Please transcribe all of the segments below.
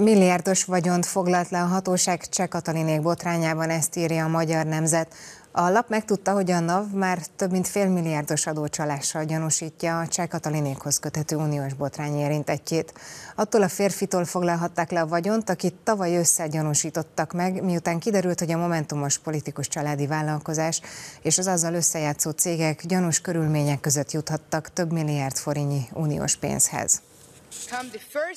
Milliárdos vagyont foglalt le a hatóság Cseh Katalinék botrányában, ezt írja a magyar nemzet. A lap megtudta, hogy a NAV már több mint fél milliárdos adócsalással gyanúsítja a Cseh Katalinékhoz kötető uniós botrány érintettjét. Attól a férfitól foglalhatták le a vagyont, akit tavaly gyanúsítottak meg, miután kiderült, hogy a Momentumos politikus családi vállalkozás és az azzal összejátszó cégek gyanús körülmények között juthattak több milliárd forintnyi uniós pénzhez.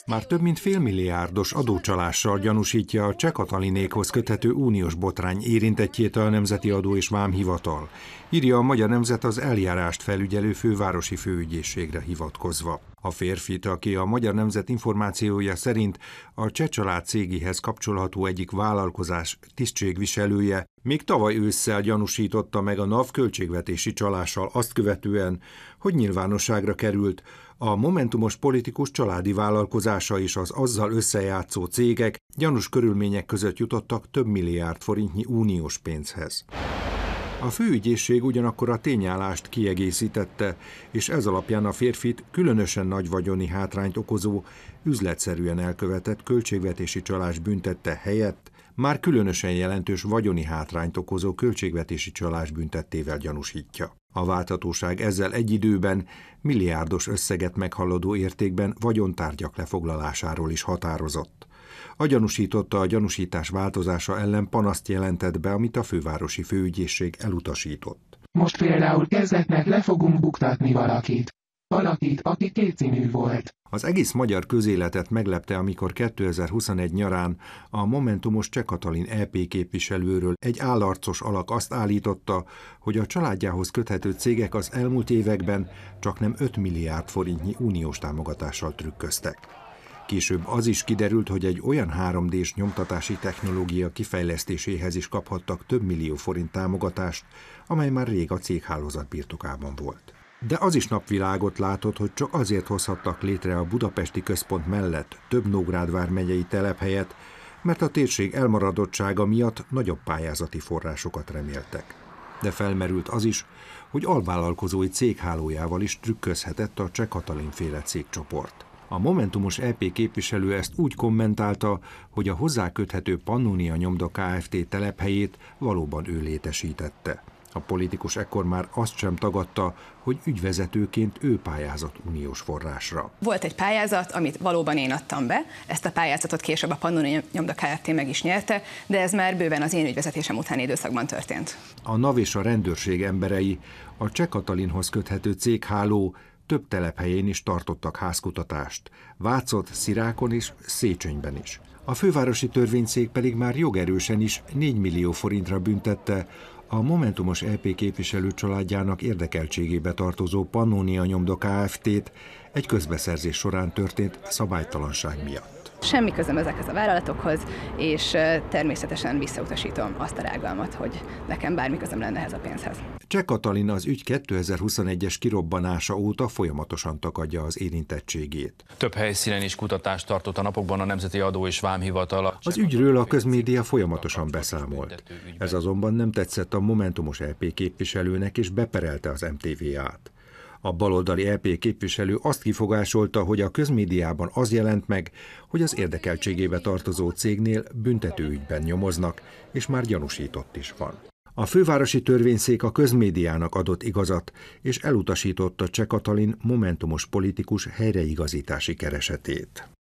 Már több mint félmilliárdos adócsalással gyanúsítja a csekatalinékhoz köthető uniós botrány érintettjét a Nemzeti Adó és Vámhivatal, írja a Magyar Nemzet az eljárást felügyelő fővárosi főügyészségre hivatkozva. A férfit, aki a Magyar Nemzet információja szerint a cseh család cégihez kapcsolható egyik vállalkozás tisztségviselője, még tavaly ősszel gyanúsította meg a NAV költségvetési csalással azt követően, hogy nyilvánosságra került, a momentumos politikus családi vállalkozása és az azzal összejátszó cégek gyanús körülmények között jutottak több milliárd forintnyi uniós pénzhez. A főügyészség ugyanakkor a tényállást kiegészítette, és ez alapján a férfit különösen nagy vagyoni hátrányt okozó, üzletszerűen elkövetett költségvetési csalás büntette helyett, már különösen jelentős vagyoni hátrányt okozó költségvetési csalás büntettével gyanúsítja. A váltatóság ezzel egy időben milliárdos összeget meghaladó értékben vagyontárgyak lefoglalásáról is határozott. A gyanúsította a gyanúsítás változása ellen panaszt jelentett be, amit a fővárosi főügyészség elutasított. Most például kezdetnek le fogunk buktatni valakit. Valakit, aki kétszínű volt. Az egész magyar közéletet meglepte, amikor 2021 nyarán a Momentumos Cseh Katalin EP képviselőről egy állarcos alak azt állította, hogy a családjához köthető cégek az elmúlt években csak nem 5 milliárd forintnyi uniós támogatással trükköztek. Később az is kiderült, hogy egy olyan 3D-s nyomtatási technológia kifejlesztéséhez is kaphattak több millió forint támogatást, amely már rég a céghálózat birtokában volt. De az is napvilágot látott, hogy csak azért hozhattak létre a budapesti központ mellett több Nógrádvár megyei telephelyet, mert a térség elmaradottsága miatt nagyobb pályázati forrásokat reméltek. De felmerült az is, hogy alvállalkozói céghálójával is trükközhetett a Cseh Katalin féle cégcsoport. A Momentumos LP e képviselő ezt úgy kommentálta, hogy a hozzáköthető Pannonia nyomda Kft. telephelyét valóban ő létesítette. A politikus ekkor már azt sem tagadta, hogy ügyvezetőként ő pályázott uniós forrásra. Volt egy pályázat, amit valóban én adtam be, ezt a pályázatot később a Pannonia Nyomda Kft. meg is nyerte, de ez már bőven az én ügyvezetésem utáni időszakban történt. A NAV és a rendőrség emberei a Cseh Katalinhoz köthető cégháló több telephelyén is tartottak házkutatást, Vácot, Szirákon és Széchenyben is. A fővárosi törvényszék pedig már jogerősen is 4 millió forintra büntette a Momentumos LP e képviselő családjának érdekeltségébe tartozó Pannonia Nyomda Kft-t egy közbeszerzés során történt szabálytalanság miatt. Semmi közöm ezekhez a vállalatokhoz, és természetesen visszautasítom azt a rágalmat, hogy nekem bármi közöm lenne ehhez a pénzhez. Cseh Katalin az ügy 2021-es kirobbanása óta folyamatosan takadja az érintettségét. Több helyszínen is kutatást tartott a napokban a Nemzeti Adó és Vámhivatal. Az ügyről a közmédia folyamatosan beszámolt. Ez azonban nem tetszett a Momentumos LP e képviselőnek, és beperelte az MTV-át. A baloldali EP képviselő azt kifogásolta, hogy a közmédiában az jelent meg, hogy az érdekeltségébe tartozó cégnél büntetőügyben nyomoznak, és már gyanúsított is van. A fővárosi törvényszék a közmédiának adott igazat, és elutasította Cseh Katalin momentumos politikus helyreigazítási keresetét.